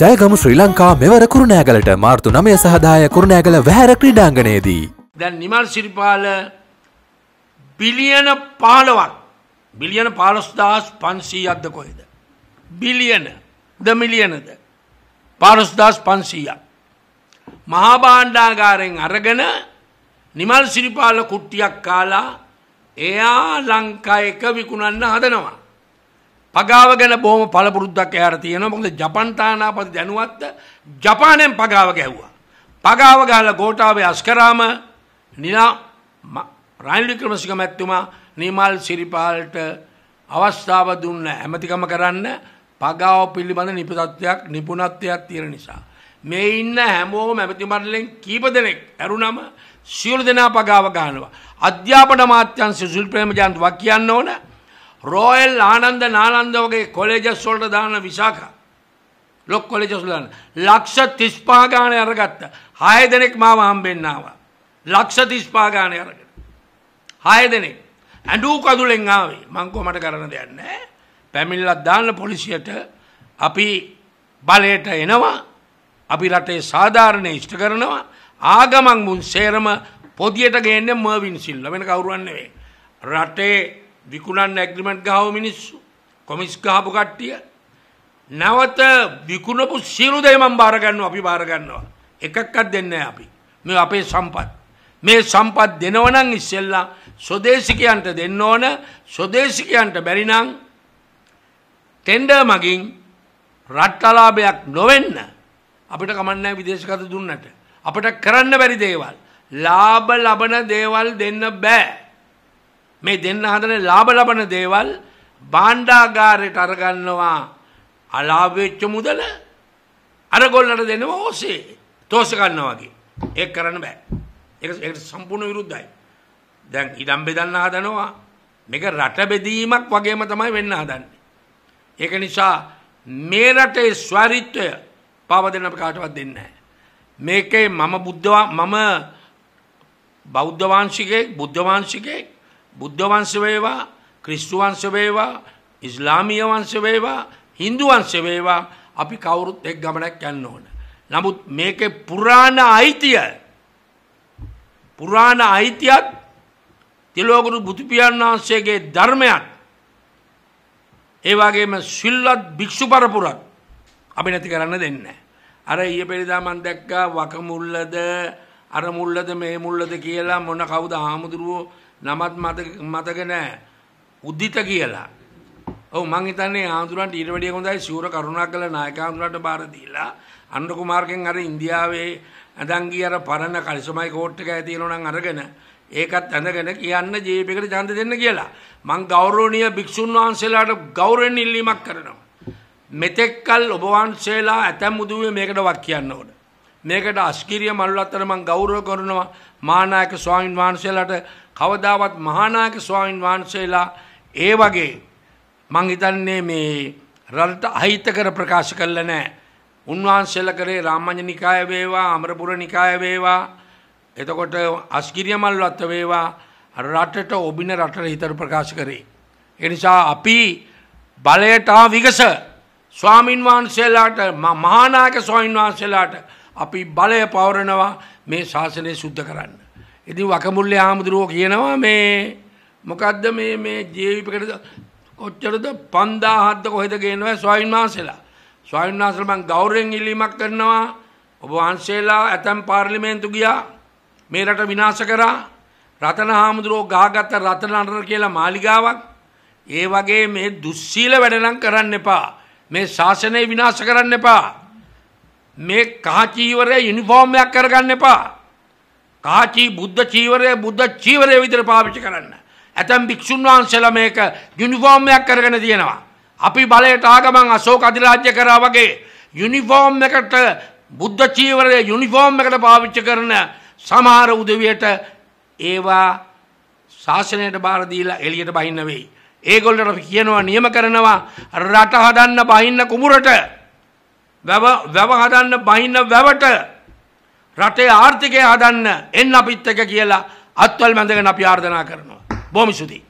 ජයගම ශ්‍රී ලංකා මෙවර කුරුණෑගලට මාර්තු නමය සහදාය කුරුණෑගල වැහැර ක්‍රීඩාංගනයේදී. දැන් නිමල් සිරිපාල බිලියන පාලවක් බිලියන පාලස්දාස් පන්සී අද්ද කොහෙද. බිලියන ද මිලියනද පාලස්දාස් පන්සීයක්. මහාබාණ්ඩාගාරෙන් අරගෙන නිමල් සිරිපාල කුට්ටියක් කාලා එයා ලංකා එක විකුණන්න හදනවා. පගාව ගැන බොහොම පළපුරුද්දක් එයාට තියෙනවා. මොකද ජපන් තානාපති දැනුවත් ජපානයෙන් පගාව ගැහුවා. පගාව ගහලා ගෝඨාභය අස්කරාම නිලා රනිල් වික්‍රමසිංහ මැතිතුමා නිමල් සිරිපාලට අවස්ථාව දුන්න හැමතිකම කරන්න පගාව පිළිබඳ නිපතත්වයක් නිපුණත්වයක් තියෙන නිසා මේ ඉන්න හැමෝම ඇමති මණ්ඩලෙන් කීප දෙනෙක් ඇරුණම සියලු දෙනා පගාව ගන්නවා අධ්‍යාපන අමාත්‍යංශ සුල් ප්‍රේමජාන්තුවා කියන්න ඕන ரோயல் ஆனந்த நாலாந்த வகை காலேஜஸ் சொல்கிறதான விசாகா ලොක් කොලෙජ සුලන්න ලක්ෂ තිස්පාගානය අරගත්ත හය දෙනෙක් මාව හම්බෙන්න්නාව. ලක්ෂ තිස්පාගානය අරග. හය දෙනෙක් ඇඩූ කදුලෙන් ආවේ මංකෝ මට කරන දෙයන්න. පැමිල්ලත් දාන්න පොලිසියට අපි බලයට එනවා අපි රටේ සාධාරණය ඉෂ්ට කරනවා ආගමන් මුන් සේරම පොදියට ගේන්න මර්වින් සිල්ල වෙන කවුරුවන්නේ වේ. රටේ විකුණන්න ඇග්‍රිමට් ගහව මිනිස්සු කොමිස් ගහපු කට්ටිය නැවත විකුණපු සියලු දේ මම බාර ගන්නවා අපි බාර ගන්නවා එකක්වත් දෙන්නේ නැහැ අපි මේ අපේ සම්පත් මේ සම්පත් දෙනව නම් ඉස්සෙල්ලා ස්වදේශිකයන්ට දෙන්න ඕන ස්වදේශිකයන්ට බැරි නම් ටෙන්ඩර් මගින් රට්ටලාභයක් නොවෙන්න අපිට කමන්නේ විදේශගත දුන්නට අපිට කරන්න බැරි දේවල් ලාභ ලබන දේවල් දෙන්න බෑ මේ දෙන්න හදන ලාභ ලබන දේවල් භාණ්ඩාගාරයට අරගන්නවා අලාභෙච්ච මුදල අර ගොල්ලන්ට දෙනවා ඕසේ තෝස ගන්නවා වගේ. ඒක කරන්න බෑ. ඒක ඒකට සම්පූර්ණ විරුද්ධයි. දැන් ඉඩම් බෙදන්න හදනවා. මේක රට බෙදීමක් වගේම තමයි වෙන්න හදන්නේ. ඒක නිසා මේ රටේ ස්වරිත්වය පාව දෙන්න අප කාටවත් දෙන්නේ නැහැ. මේකේ මම බුද්ධ මම බෞද්ධ වංශිකයෙක් බුද්ධ වංශිකයෙක් බුද්ධ වංශ වේවා ක්‍රිස්තු වංශ වේවා ඉස්ලාමීය වංශ වේවා Hindu වංශ වේවා අපි කවුරුත් එක් ගමනක් යන්න ඕන. නමුත් මේකේ පුරාණ අයිතිය පුරාණ අයිතියත් තිලෝගුරු බුදු පියාණන් වහන්සේගේ ධර්මයත් ඒ වගේම සිල්වත් භික්ෂු පරපුරත් අපි නැති කරන්න දෙන්නේ අර ඊයේ පෙරේදා මම දැක්කා වකමුල්ලද අර මුල්ලද මේ මුල්ලද කියලා මොන කවුද ආමුදුරුවෝ නමත් මතක නෑ උද්දිත කියලා. ඔව් මං හිතන්නේ ආඳුරන්ට ඊට වැඩිය හොඳයි ශූර කරුණාකර නායක ආඳුරන්ට බාර දීලා අන්න කුමාර්ගෙන් අර ඉන්දියාවේ ඇඳන්ගිය අර පරණ කලිසමයි කෝට් එක ඇතිනෝ නම් අරගෙන ඒකත් ඇඳගෙන කියන්න ජීවිතේකට ඡන්ද දෙන්න කියලා. මං ගෞරවනීය භික්ෂුන් වහන්සේලාට ගෞරවයෙන් ඉල්ලීමක් කරනවා. මෙතෙක්කල් ඔබ වහන්සේලා ඇතැම් මුදුවේ මේකට වක් කියන්න ඕන. මේකට අස්කිරිය මල්වත්තර මං ගෞරව කරනවා මහානායක ස්වාමින් වහන්සේලාට කවදාවත් මහානායක ස්වාමින් වහන්සේලා ඒ වගේ මං හිතන්නේ මේ රටට අහිතකර ප්‍රකාශ කළ නැහැ. උන්වහන්සේලා කරේ රාමඤ්ඤ නිකාය වේවා, අමරපුර නිකාය වේවා, එතකොට අස්කිරිය මල්වත්ත වේවා රටට ඔබින රටට හිතර ප්‍රකාශ කරේ. ඒ නිසා අපි බලයට විගස ස්වාමින් වහන්සේලාට මහානායක ස්වාමින් වහන්සේලාට අපි බලය පවරනවා මේ ශාසනය සුද්ධ කරන්න. ඉතින් වකමුල්ලේ ආමුදුරෝ කියනවා මේ මොකද්ද මේ මේ ජීවිපකට කොච්චරද 5000ක්ද කොහෙද ගේනවා ස්වාමීන් වහන්සේලා. ස්වාමීන් වහන්සේලා මම ගෞරවයෙන් ඉල්ලීමක් කරනවා. ඔබ වහන්සේලා ඇතම් පාර්ලිමේන්තු ගියා. මේ රට විනාශ කරා. රතන හාමුදුරෝ ගහගත්ත රතන අnder කියලා මාලිගාවක්. ඒ වගේ මේ දුස්සීල වැඩ නම් කරන්න එපා. මේ ශාසනය විනාශ කරන්න එපා. මේ කහ චීවරය යුනිෆෝම් එකක් කරගන්න එපා. කහ චී බුද්ධ චීවරය බුද්ධ චීවරය විතර පාවිච්චි කරන්න. ඇතැම් භික්ෂුන් වහන්සේලා මේක යුනිෆෝම් එකක් කරගෙන තියෙනවා. අපි බලයට ආගමන් අශෝක අධිරාජ්‍ය කරා වගේ යුනිෆෝම් එකට බුද්ධ චීවරය යුනිෆෝම් එකට පාවිච්චි කරන සමහර උදවියට ඒවා ශාසනයට බාර දීලා එළියට බහින්න වෙයි. ඒගොල්ලන්ට කියනවා නියම කරනවා රට හදන්න බහින්න කුඹරට වැව වැව හදන්න බහින්න වැවට රටේ ආර්ථිකය හදන්න එන්න අපිත් එක කියලා අත්වල් මැඳගෙන අපි ආර්දනා කරනවා. බොහොම ස්තුතියි.